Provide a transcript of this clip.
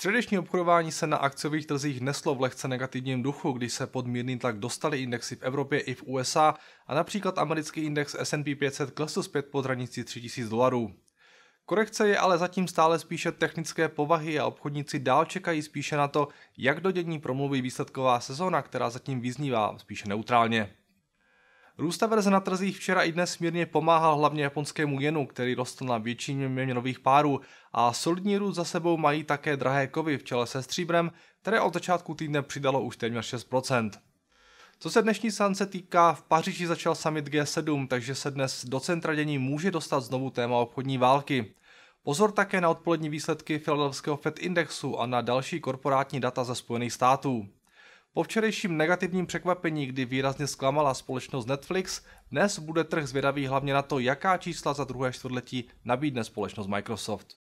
Středeční obchodování se na akciových trzích neslo v lehce negativním duchu, když se pod mírný tlak dostaly indexy v Evropě i v USA a například americký index S&P 500 klesl zpět pod hranici 3000 dolarů. Korekce je ale zatím stále spíše technické povahy a obchodníci dál čekají spíše na to, jak do dění promluví výsledková sezóna, která zatím vyznívá spíše neutrálně. Růst verze na trzích včera i dnes mírně pomáhal hlavně japonskému jenu, který rostl na většině měnových párů a solidní růst za sebou mají také drahé kovy v čele se stříbrem, které od začátku týdne přidalo už téměř 6%. Co se dnešní sance týká, v Paříži začal summit G7, takže se dnes do centra dění může dostat znovu téma obchodní války. Pozor také na odpolední výsledky Philadelphia Fed Indexu a na další korporátní data ze Spojených států. Po včerejším negativním překvapení, kdy výrazně zklamala společnost Netflix, dnes bude trh zvědavý hlavně na to, jaká čísla za druhé čtvrtletí nabídne společnost Microsoft.